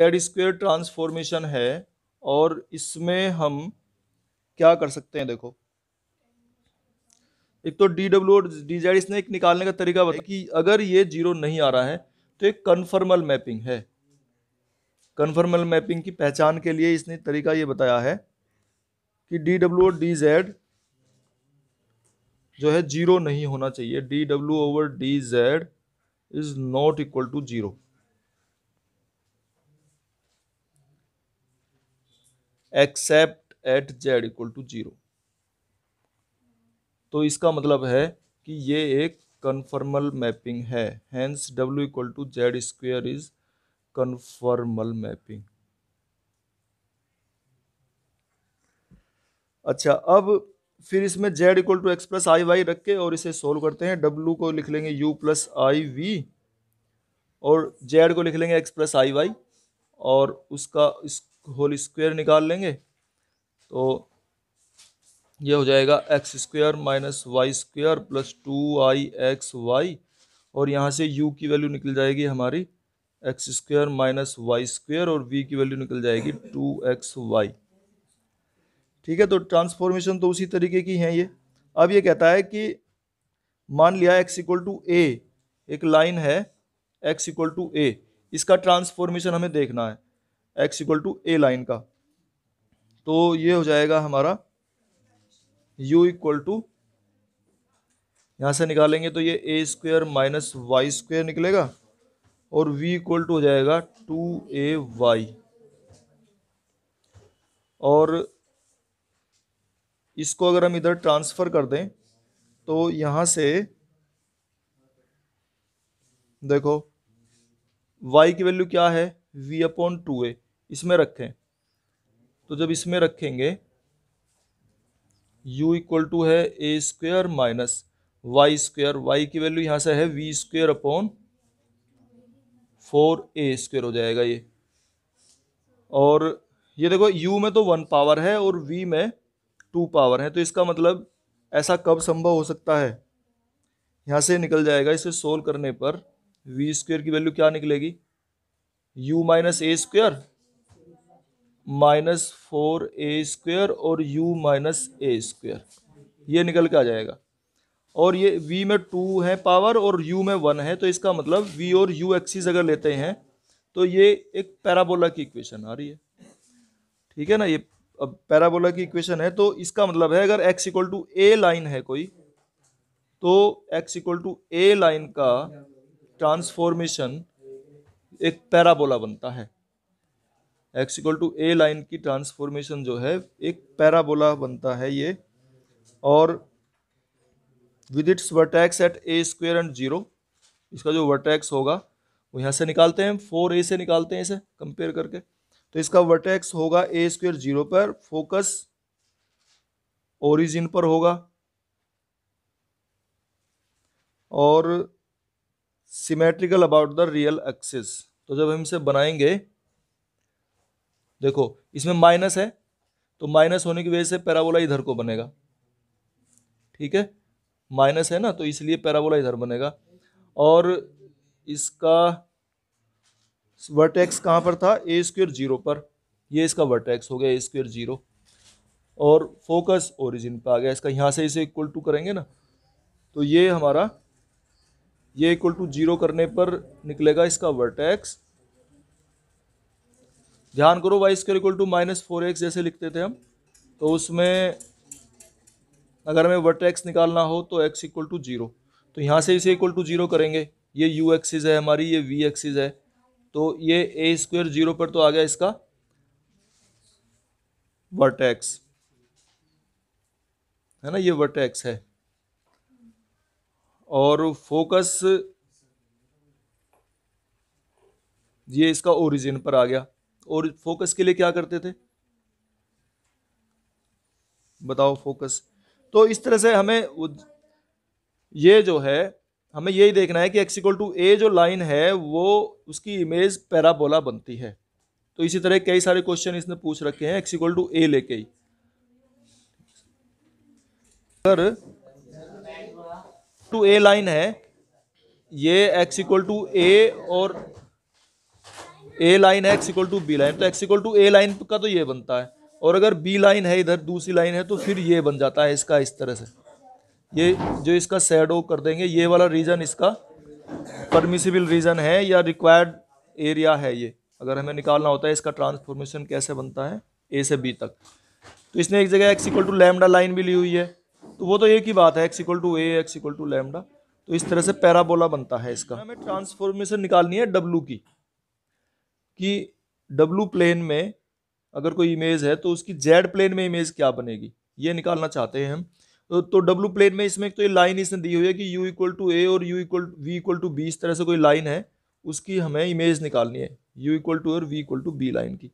add square transformation है और इसमें हम क्या कर सकते हैं देखो एक तो डी डब्ल्यू और डी जेड इसने एक निकालने का तरीका बताया कि अगर ये जीरो नहीं आ रहा है तो एक कन्फर्मल मैपिंग है कन्फर्मल मैपिंग की पहचान के लिए इसने तरीका ये बताया है कि डी डब्ल्यू और डी जेड जो है जीरो नहीं होना चाहिए D W over D Z is not equal to zero except at Z equal to zero तो इसका मतलब है कि ये एक कन्फर्मल मैपिंग है hence W equal to Z square is conformal mapping अच्छा अब फिर इसमें Z equal to X plus I Y रख के और इसे सोल्व करते हैं डब्ल्यू को लिख लेंगे यू प्लस आई वी और जेड को लिख लेंगे एक्स प्लस आई वाई और उसका इस होल स्क्वायर निकाल लेंगे तो ये हो जाएगा X square minus Y square plus two I X Y और यहाँ से u की वैल्यू निकल जाएगी हमारी x square minus Y square और v की वैल्यू निकल जाएगी टू एक्स वाई ठीक है तो ट्रांसफॉर्मेशन तो उसी तरीके की है ये अब ये कहता है कि मान लिया एक्स इक्वल टू ए एक लाइन है एक्स इक्वल टू ए इसका ट्रांसफॉर्मेशन हमें देखना है x equal to A line का तो ये हो जाएगा हमारा यू इक्वल टू यहाँ से निकालेंगे तो ये A square minus Y square निकलेगा और v इक्वल टू हो जाएगा टू ए वाई और इसको अगर हम इधर ट्रांसफ़र कर दें तो यहाँ से देखो y की वैल्यू क्या है v अपॉन टू ए इसमें रखें तो जब इसमें रखेंगे u इक्वल टू है A square minus Y square Y की वैल्यू यहाँ से है V square upon four A square हो जाएगा ये और ये देखो u में तो वन पावर है और v में टू पावर है तो इसका मतलब ऐसा कब संभव हो सकता है यहाँ से निकल जाएगा इसे सोल्व करने पर वी स्क्वेयर की वैल्यू क्या निकलेगी u minus A square minus four A square और u माइनस ए स्क्वेयर ये निकल के आ जाएगा और ये v में टू है पावर और u में वन है तो इसका मतलब v और u एक्सिस अगर लेते हैं तो ये एक पैराबोला की इक्वेशन आ रही है ठीक है ना ये अब पैराबोला की इक्वेशन है तो इसका मतलब है अगर x equal to A line है कोई तो x equal to A line का ट्रांसफॉर्मेशन एक पैराबोला बनता है x equal to A line की ट्रांसफॉर्मेशन जो है एक पैराबोला बनता है ये और with its vertex at A square and zero इसका जो वर्टैक्स होगा वो यहाँ से निकालते हैं फोर ए से निकालते हैं इसे कंपेयर करके तो इसका वर्टैक्स होगा ए स्क्वेयर जीरो पर फोकस ओरिजिन पर होगा और symmetrical about the real axis तो जब हम इसे बनाएंगे देखो इसमें माइनस है तो माइनस होने की वजह से पैराबोला इधर को बनेगा ठीक है माइनस है ना तो इसलिए पैराबोला इधर बनेगा और इसका वर्टेक्स कहाँ पर था ए स्क्वेयर जीरो पर ये इसका वर्टेक्स हो गया ए स्क्वेयर जीरो और फोकस ओरिजिन पे आ गया इसका यहाँ से इसे इक्वल टू करेंगे ना तो ये हमारा ये इक्वल टू जीरो करने पर निकलेगा इसका वर्टेक्स ध्यान करो y square equal to minus four x जैसे लिखते थे हम तो उसमें अगर हमें वर्ट एक्स निकालना हो तो एक्स इक्वल टू जीरो तो यहाँ से इसे इक्वल टू जीरो करेंगे ये यू एक्सिस है हमारी ये वी एक्सिस है तो ये ए स्क्वेयर जीरो पर तो आ गया इसका एक्स है ना ये एक्स है और फोकस ये इसका ओरिजिन पर आ गया और फोकस के लिए क्या करते थे बताओ फोकस तो इस तरह से हमें ये जो है हमें यही देखना है कि x इक्वल टू ए जो लाइन है वो उसकी इमेज पैराबोला बनती है तो इसी तरह कई सारे क्वेश्चन इसने पूछ रखे हैं x इक्वल टू ए लेके ही अगर टू ए लाइन है ये x इक्वल टू ए और ए लाइन है x equal to b line तो x equal to A line का तो ये बनता है और अगर बी लाइन है इधर दूसरी लाइन है तो फिर ये बन जाता है इसका इस तरह से ये जो इसका सैडो कर देंगे ये वाला रीजन इसका परमिसिबल रीजन है या रिक्वायर्ड एरिया है ये अगर हमें निकालना होता है इसका ट्रांसफॉर्मेशन कैसे बनता है ए से बी तक तो इसने एक जगह x equal to lambda line भी ली हुई है तो वो तो एक ही बात है x equal to a x equal to lambda तो इस तरह से पैराबोला बनता है इसका हमें ट्रांसफॉर्मेशन निकालनी है डब्लू की कि डब्लू प्लेन में अगर कोई इमेज है तो उसकी जेड प्लेन में इमेज क्या बनेगी ये निकालना चाहते हैं हम तो डब्लू प्लेन में इसमें तो ये लाइन इसने दी हुई है कि यू इक्वल टू ए और u equal v equal to b इस तरह से कोई लाइन है उसकी हमें इमेज निकालनी है यू इक्वल टू और v equal to b line की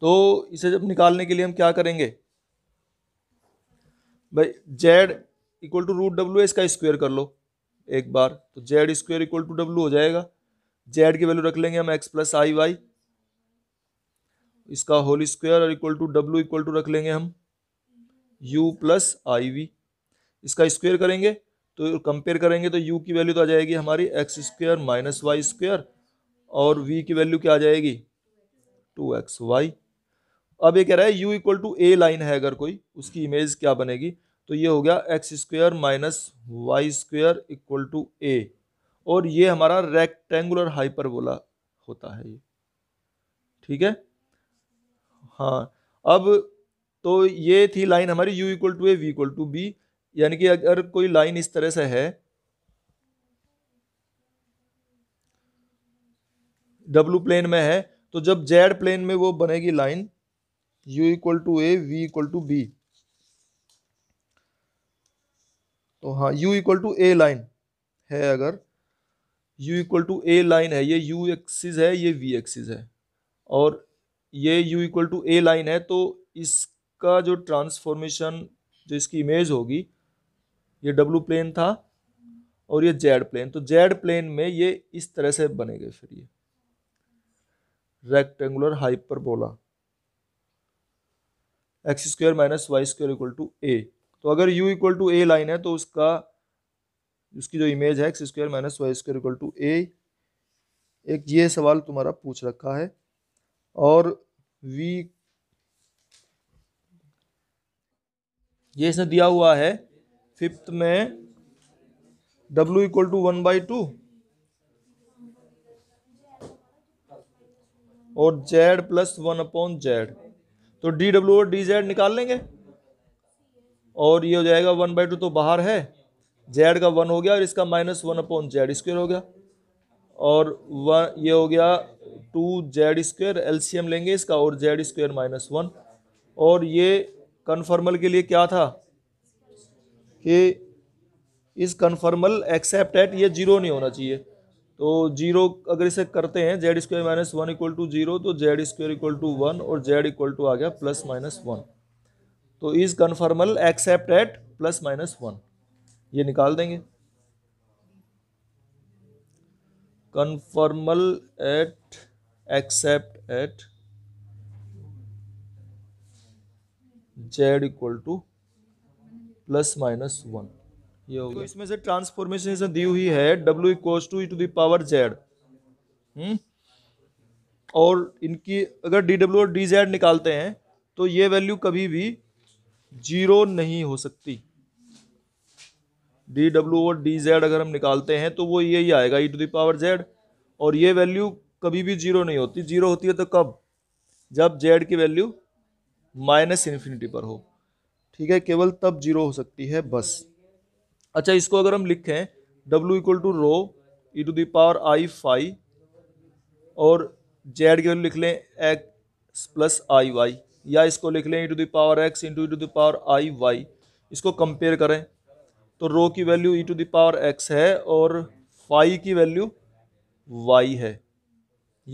तो इसे जब निकालने के लिए हम क्या करेंगे भाई जेड इक्वल टू रूट डब्ल्यू इसका स्क्वेयर कर लो एक बार तो जेड स्क्वेयर इक्वल टू डब्ल्यू हो जाएगा जेड की वैल्यू रख लेंगे हम एक्स प्लस आई वाई इसका होल स्क्वायर और इक्वल टू डब्ल्यू इक्वल टू रख लेंगे हम यू प्लस आई वी इसका स्क्वायर करेंगे तो कंपेयर करेंगे तो यू की वैल्यू तो आ जाएगी हमारी x square minus Y square और वी की वैल्यू क्या आ जाएगी टू एक्स वाई अब ये कह रहा है u equal to A line है अगर कोई उसकी इमेज क्या बनेगी तो ये हो गया x square minus Y square equal to a और ये हमारा रेक्टेंगुलर हाइपरबोला होता है ये ठीक है हाँ अब तो ये थी लाइन हमारी u equal to a v equal to b यानी कि अगर कोई लाइन इस तरह से है डब्लू प्लेन में है तो जब जेड प्लेन में वो बनेगी line u equal to a v equal to b तो हाँ u equal to A line है अगर u equal to A line है ये यू एक्सिस है ये वी एक्सिस है और ये u equal to A line है तो इसका जो ट्रांसफॉर्मेशन जो इसकी इमेज होगी ये डब्लू प्लेन था और ये जेड प्लेन तो जेड प्लेन में ये इस तरह से गए फिर ये rectangular hyperbola x square minus Y square equal to a तो अगर u equal to A line है तो उसका उसकी जो इमेज है x square minus Y square equal to a एक ये सवाल तुम्हारा पूछ रखा है और वी ये इसने दिया हुआ है फिफ्थ में W equal to one by two और Z plus one upon Z तो डी डब्ल्यू और डी जेड निकाल लेंगे और ये हो जाएगा वन बाई टू तो बाहर है जेड का वन हो गया और इसका minus one upon z square हो गया और वन ये हो गया टू जेड स्क्वेयर एलसीएम लेंगे इसका और जेड स्क्वेयर माइनस वन और ये कन्फर्मल के लिए क्या था कि इस कन्फर्मल एक्सेप्ट एट ये जीरो नहीं होना चाहिए तो जीरो अगर इसे करते हैं z square minus one equal to zero तो z square equal to one और जेड इक्वल टू आ गया प्लस माइनस वन तो इस conformal except at plus minus one ये निकाल देंगे conformal at except at Z equal to plus minus one ये हो तो गया तो इसमें से ट्रांसफॉर्मेशन दी हुई है डब्ल्यू equals to to the power z और इनकी अगर डी डब्ल्यू और डी जेड निकालते हैं तो ये वैल्यू कभी भी जीरो नहीं हो सकती डी डब्ल्यू और डी जेड अगर हम निकालते हैं तो वो यही आएगा e to the power z और ये वैल्यू कभी भी जीरो नहीं होती जीरो होती है तो कब जब जेड की वैल्यू माइनस इन्फिनिटी पर हो ठीक है केवल तब जीरो हो सकती है बस अच्छा इसको अगर हम लिखें डब्ल्यू equal to rho e to the power i phi और जेड की वैल्यू लिख लें एक्स प्लस आई वाई या इसको लिख लें e to the power x into e to the power i y इसको कंपेयर करें तो रो की value e to the power x है और फाई की वैल्यू वाई है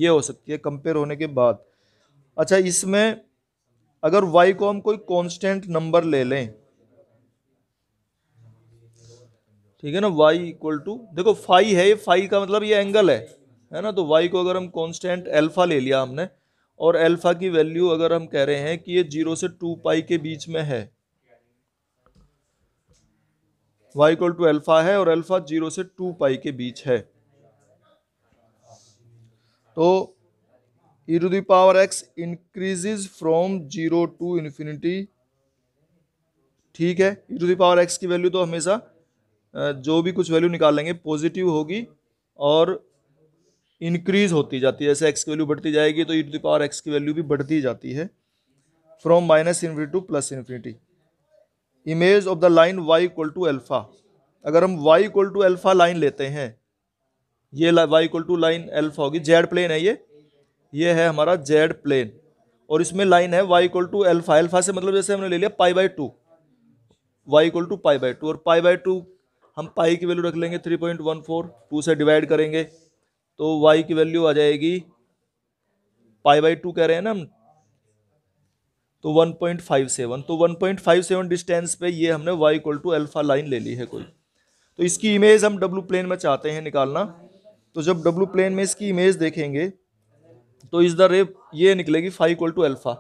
ये हो सकती है कंपेयर होने के बाद अच्छा इसमें अगर वाई को हम कोई कांस्टेंट नंबर ले लें ठीक है ना वाई इक्वल टू देखो फाई है ये फाई का मतलब ये एंगल है है ना तो वाई को अगर हम कांस्टेंट अल्फा ले लिया हमने और अल्फा की वैल्यू अगर हम कह रहे हैं कि ये जीरो से टू पाई के बीच में है y इक्वल टू एल्फा है और अल्फा जीरो से टू पाई के बीच है तो e power x increases from zero to infinity ठीक है ई पावर एक्स की वैल्यू तो हमेशा जो भी कुछ वैल्यू निकाल लेंगे पॉजिटिव होगी और इंक्रीज होती जाती है जैसे एक्स की वैल्यू बढ़ती जाएगी तो ई पावर एक्स की वैल्यू भी बढ़ती जाती है from minus infinity to plus infinity image of the line y equal to alpha अगर हम y equal to alpha line लेते हैं ये y equal to line alpha होगी जेड प्लेन है ये ये है हमारा जेड प्लेन और इसमें लाइन है y equal to alpha alpha से मतलब जैसे हमने ले लिया pi by two y equal to pi by two और पाई बाई टू हम पाई की वैल्यू रख लेंगे three point one four two से डिवाइड करेंगे तो वाई की वैल्यू आ जाएगी पाई बाई टू कह रहे हैं ना हम तो 1.57 तो 1.57 डिस्टेंस पे ये हमने y equal to alpha line ले ली है कोई तो इसकी इमेज हम डब्लू प्लेन में चाहते हैं निकालना तो जब डब्लू प्लेन में इसकी इमेज देखेंगे तो इस द रे ये निकलेगी फाइव इक्वल टू एल्फा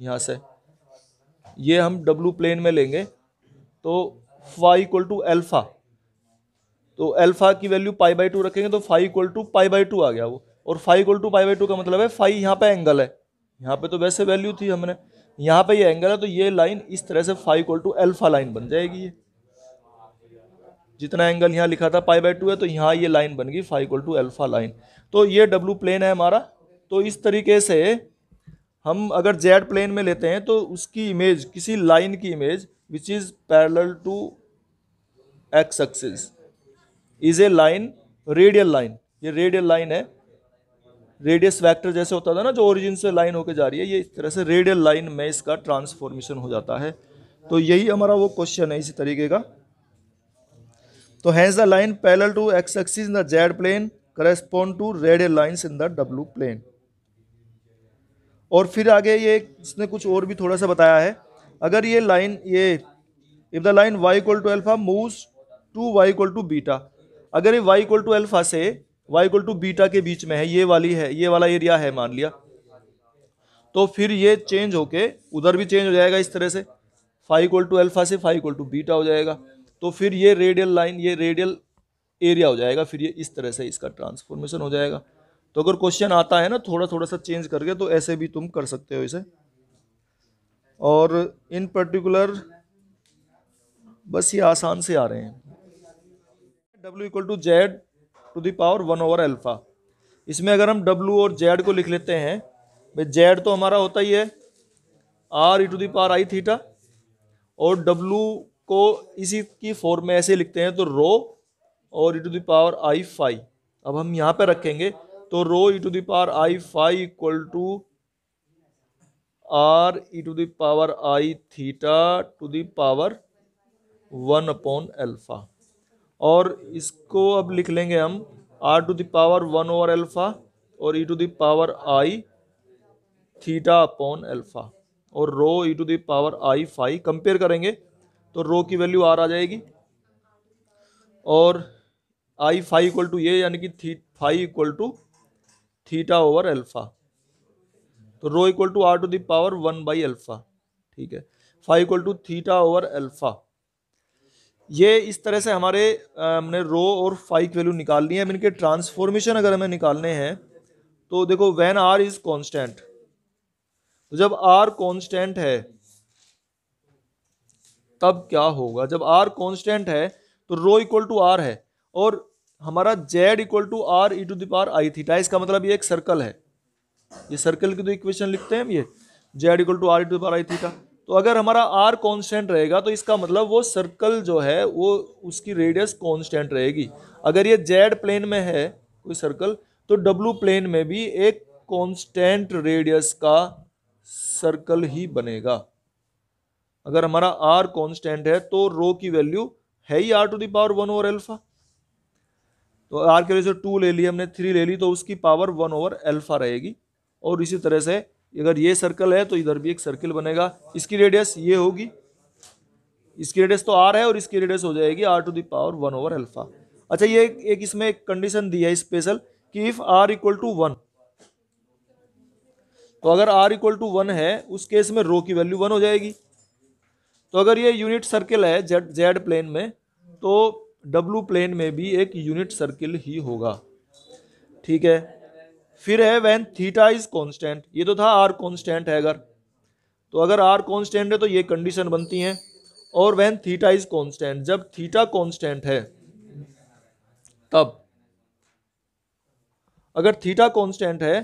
यहाँ से ये हम डब्लू प्लेन में लेंगे तो फाइव इक्वल टू एल्फा तो एल्फा की वैल्यू पाई बाई टू रखेंगे तो five equal to pi by two आ गया वो और five equal to pi by two का मतलब है फाइव यहाँ पे एंगल है यहाँ पे तो वैसे वैल्यू थी हमने यहाँ पे ये एंगल है तो ये लाइन इस तरह से five equal to alpha line बन जाएगी ये जितना एंगल यहाँ लिखा था पाई बाई टू है तो यहाँ ये लाइन बन गई five equal to alpha line तो ये डब्लू प्लेन है हमारा तो इस तरीके से हम अगर जेड प्लेन में लेते हैं तो उसकी इमेज किसी लाइन की image which is parallel to x axis is a line radial line ये रेडियल लाइन है रेडियस वेक्टर जैसे होता था ना जो ओरिजिन से लाइन होकर जा रही है ये इस तरह से रेडियल लाइन में इसका ट्रांसफॉर्मेशन हो जाता है तो यही हमारा वो क्वेश्चन है इसी तरीके का तो has the line parallel to x axis in the z plane correspond to radial line in the डब्लू प्लेन और फिर आगे ये इसने कुछ और भी थोड़ा सा बताया है अगर ये लाइन ये if the line y equal to alpha move to y equal to beta अगर ये वाई इक्वल टू एल्फा से वाई इक्वल टू बीटा के बीच में है ये वाली है ये वाला एरिया है मान लिया तो फिर ये चेंज होके उधर भी चेंज हो जाएगा इस तरह से फाइव इक्वल टू एल्फा से फाइव इक्वल टू बीटा हो जाएगा तो फिर ये रेडियल लाइन ये रेडियल एरिया हो जाएगा फिर ये इस तरह से इसका ट्रांसफॉर्मेशन हो जाएगा तो अगर क्वेश्चन आता है ना थोड़ा थोड़ा सा चेंज करके तो ऐसे भी तुम कर सकते हो इसे और इन पर्टिकुलर बस ये आसान से आ रहे हैं डब्ल्यू equal to z to the power one over alpha इसमें अगर हम डब्लू और जेड को लिख लेते हैं भाई जेड तो हमारा होता ही है r e to the power i theta और डब्लू को इसी की फॉर्म में ऐसे लिखते हैं तो रो और e to power i phi अब हम यहाँ पर रखेंगे तो rho e to the power i phi equal to r e to power i theta to power one upon alpha और इसको अब लिख लेंगे हम r to the power one over alpha और e to the power i theta upon alpha और rho e to the power i phi compare करेंगे तो रो की वैल्यू आर आ जाएगी और आई फाइव इक्वल टू ये यानी कि थी five equal to theta over alpha तो rho equal to r to the power one by alpha ठीक है five equal to theta over alpha ये इस तरह से हमारे हमने रो और फाइक वैल्यू वैल्यू निकालनी है इनके ट्रांसफॉर्मेशन अगर हमें निकालने हैं तो देखो वैन आर इज़ कॉन्स्टेंट तो जब आर कॉन्स्टेंट है तब क्या होगा जब आर कॉन्स्टेंट है तो रो इक्वल टू आर है और हमारा z equal to r e to the power i theta इसका मतलब ये एक सर्कल है ये सर्कल की तो इक्वेशन लिखते हैं हम ये z equal to r e to the power i theta तो अगर हमारा आर कॉन्स्टेंट रहेगा तो इसका मतलब वो सर्कल जो है वो उसकी रेडियस कॉन्स्टेंट रहेगी अगर ये जेड प्लेन में है कोई सर्कल तो डब्लू प्लेन में भी एक कॉन्स्टेंट रेडियस का सर्कल ही बनेगा अगर हमारा आर कॉन्स्टेंट है तो रो की वैल्यू है ही r to the power one over alpha तो आर के वजह से टू ले ली हमने थ्री ले ली तो उसकी पावर वन ओवर एल्फा रहेगी और इसी तरह से अगर ये सर्कल है तो इधर भी एक सर्कल बनेगा इसकी रेडियस ये होगी इसकी रेडियस तो आर है और इसकी रेडियस हो जाएगी r to the power one over alpha अच्छा ये एक इसमें एक कंडीशन दी है स्पेशल कि if r equal to one तो अगर आर इक्वल टू वन है उस केस में रो की वैल्यू वन हो जाएगी तो अगर ये यूनिट सर्किल है जेड जेड प्लेन में तो डब्लू प्लेन में भी एक यूनिट सर्किल ही होगा ठीक है फिर है वैन थीटा इज कॉन्स्टेंट ये तो था आर कॉन्स्टेंट है अगर तो अगर आर कॉन्स्टेंट है तो ये कंडीशन बनती हैं और वैन थीटा इज कॉन्स्टेंट जब थीटा कॉन्स्टेंट है तब अगर थीटा कॉन्स्टेंट है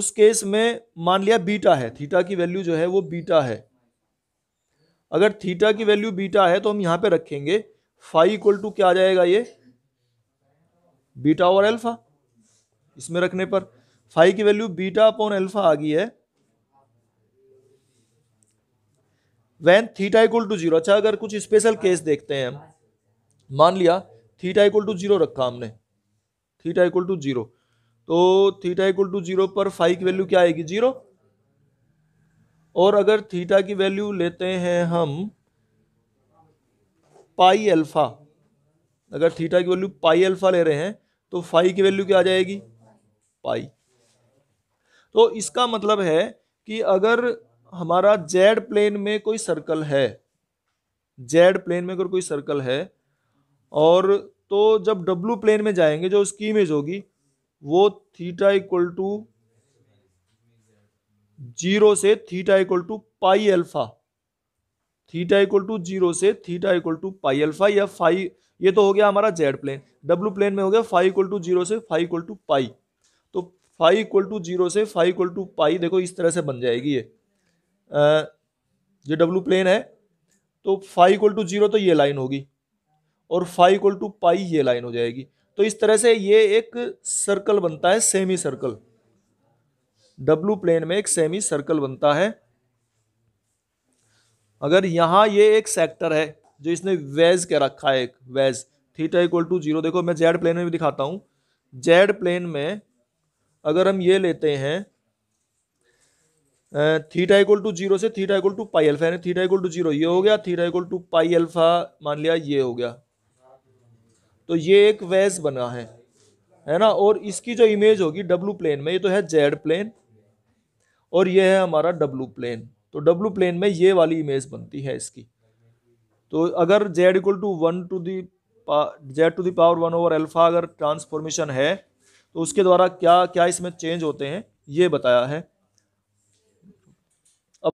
उस केस में मान लिया बीटा है थीटा की वैल्यू जो है वो बीटा है अगर थीटा की वैल्यू बीटा है तो हम यहां पे रखेंगे फाइव इक्वल टू क्या आ जाएगा ये बीटा और एल्फा इसमें रखने पर फाइव की वैल्यू बीटा अपॉन अल्फा आ गई है when theta equal to zero अच्छा अगर कुछ स्पेशल केस देखते हैं हम मान लिया थीटा इक्वल टू जीरो रखा हमने थीटा इक्वल टू जीरो तो थीटा इक्वल टू जीरो पर फाइव की वैल्यू क्या आएगी जीरो और अगर थीटा की वैल्यू लेते हैं हम पाई अल्फा अगर थीटा की वैल्यू पाई अल्फा ले रहे हैं तो फाइव की वैल्यू क्या आ जाएगी पाई तो इसका मतलब है कि अगर हमारा जेड प्लेन में कोई सर्कल है जेड प्लेन में अगर कोई सर्कल है और तो जब डब्लू प्लेन में जाएंगे जो उसकी इमेज होगी वो थीटा इक्वल टू जीरो से theta equal to pi alpha theta equal to zero से theta equal to pi alpha या फाइव ये तो हो गया हमारा जेड प्लेन डब्लू प्लेन में हो गया फाइव इक्वल टू जीरो से फाइव इक्वल टू पाई तो फाइव इक्वल टू जीरो से फाइव इक्वल टू पाई देखो इस तरह से बन जाएगी ये ये डब्लू प्लेन है तो फाइव इक्वल टू जीरो तो ये लाइन होगी और फाइव इक्वल टू पाई ये लाइन हो जाएगी तो इस तरह से ये एक सर्कल बनता है सेमी सर्कल डब्लू प्लेन में एक सेमी सर्कल बनता है अगर यहाँ ये एक सेक्टर है जो इसने वेज कह रखा है एक wedge theta equal to zero देखो मैं जेड प्लेन में भी दिखाता हूँ जेड प्लेन में अगर हम ये लेते हैं थीटा इक्वल टू जीरो से theta equal to pi alpha यानी थीटा इक्वल टू जीरो ये हो गया theta equal to pi alpha मान लिया ये हो गया तो ये एक वैस बना है है ना और इसकी जो इमेज होगी डब्लू प्लेन में ये तो है जेड प्लेन और ये है हमारा डब्लू प्लेन तो डब्लू प्लेन में ये वाली इमेज बनती है इसकी तो अगर Z equal to one to the Z to the power one over alpha अगर ट्रांसफॉर्मेशन है तो उसके द्वारा क्या क्या इसमें चेंज होते हैं ये बताया है